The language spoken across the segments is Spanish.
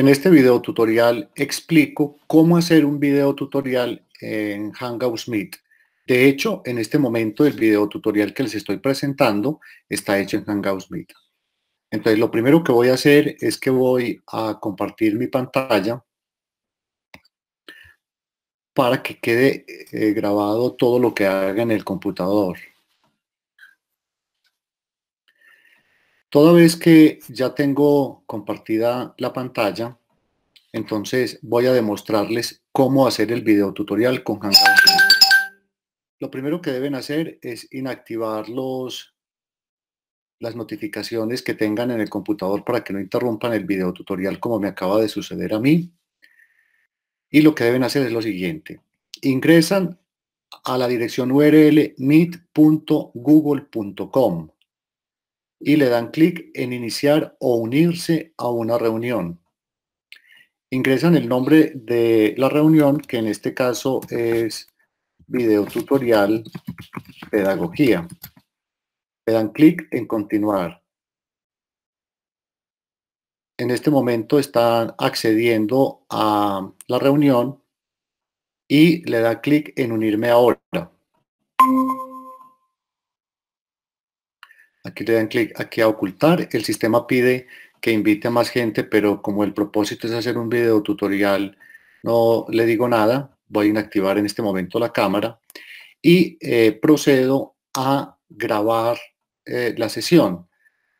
En este video tutorial explico cómo hacer un video tutorial en Hangouts Meet. De hecho, en este momento el video tutorial que les estoy presentando está hecho en Hangouts Meet. Entonces, lo primero que voy a hacer es que voy a compartir mi pantalla para que quede eh, grabado todo lo que haga en el computador. Toda vez que ya tengo compartida la pantalla, entonces voy a demostrarles cómo hacer el video tutorial con Hangout. Lo primero que deben hacer es inactivar los, las notificaciones que tengan en el computador para que no interrumpan el video tutorial como me acaba de suceder a mí. Y lo que deben hacer es lo siguiente. Ingresan a la dirección URL meet.google.com y le dan clic en iniciar o unirse a una reunión ingresan el nombre de la reunión, que en este caso es video tutorial pedagogía. Le dan clic en continuar. En este momento están accediendo a la reunión y le da clic en unirme ahora. Aquí le dan clic aquí a ocultar. El sistema pide que invite a más gente, pero como el propósito es hacer un video tutorial, no le digo nada. Voy a inactivar en este momento la cámara y eh, procedo a grabar eh, la sesión.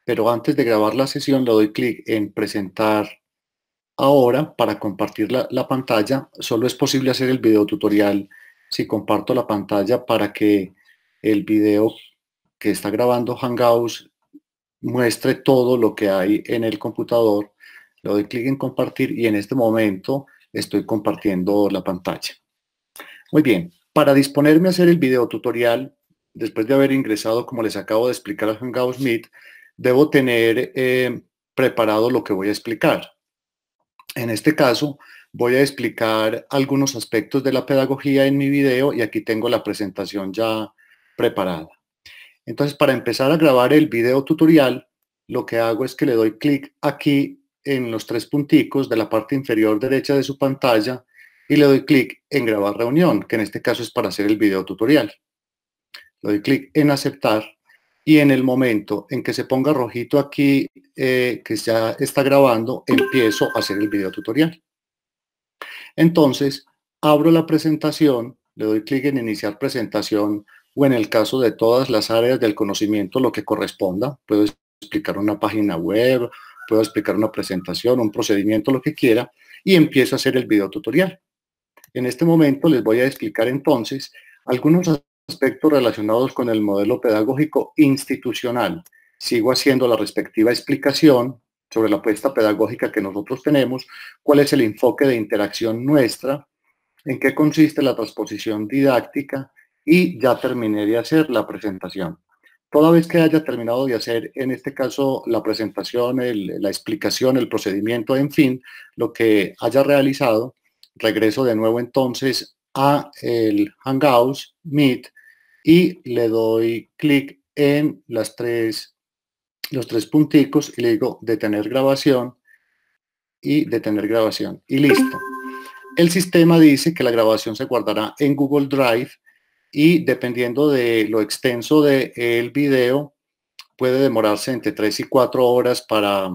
Pero antes de grabar la sesión le doy clic en presentar ahora para compartir la, la, pantalla. Solo es posible hacer el video tutorial si comparto la pantalla para que el video que está grabando Hangouts muestre todo lo que hay en el computador. Le doy clic en compartir y en este momento estoy compartiendo la pantalla. Muy bien, para disponerme a hacer el video tutorial, después de haber ingresado, como les acabo de explicar a Hangout Smith, debo tener eh, preparado lo que voy a explicar. En este caso, voy a explicar algunos aspectos de la pedagogía en mi video y aquí tengo la presentación ya preparada. Entonces, para empezar a grabar el video tutorial, lo que hago es que le doy clic aquí en los tres punticos de la parte inferior derecha de su pantalla y le doy clic en grabar reunión, que en este caso es para hacer el video tutorial. Le doy clic en aceptar y en el momento en que se ponga rojito aquí, eh, que ya está grabando, empiezo a hacer el video tutorial. Entonces, abro la presentación, le doy clic en iniciar presentación o en el caso de todas las áreas del conocimiento, lo que corresponda. Puedo explicar una página web, puedo explicar una presentación, un procedimiento, lo que quiera, y empiezo a hacer el video tutorial. En este momento les voy a explicar entonces algunos aspectos relacionados con el modelo pedagógico institucional. Sigo haciendo la respectiva explicación sobre la apuesta pedagógica que nosotros tenemos, cuál es el enfoque de interacción nuestra, en qué consiste la transposición didáctica, y ya terminé de hacer la presentación. Toda vez que haya terminado de hacer, en este caso, la presentación, la explicación, el procedimiento, en fin, lo que haya realizado, regreso de nuevo entonces a el Hangouts Meet y le doy clic en las tres, los tres punticos y le digo detener grabación y detener grabación y listo. El sistema dice que la grabación se guardará en Google Drive y dependiendo de lo extenso del video, puede demorarse entre 3 y 4 horas para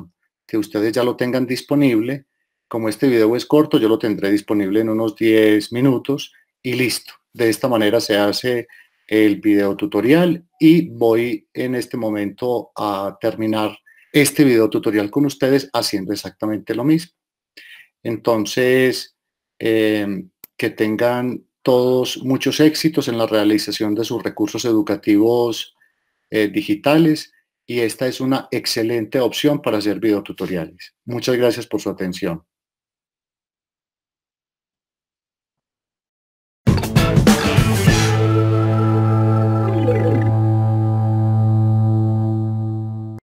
que ustedes ya lo tengan disponible. Como este video es corto, yo lo tendré disponible en unos 10 minutos y listo. De esta manera se hace el video tutorial y voy en este momento a terminar este video tutorial con ustedes haciendo exactamente lo mismo. Entonces, eh, que tengan todos muchos éxitos en la realización de sus recursos educativos eh, digitales y esta es una excelente opción para hacer videotutoriales. Muchas gracias por su atención.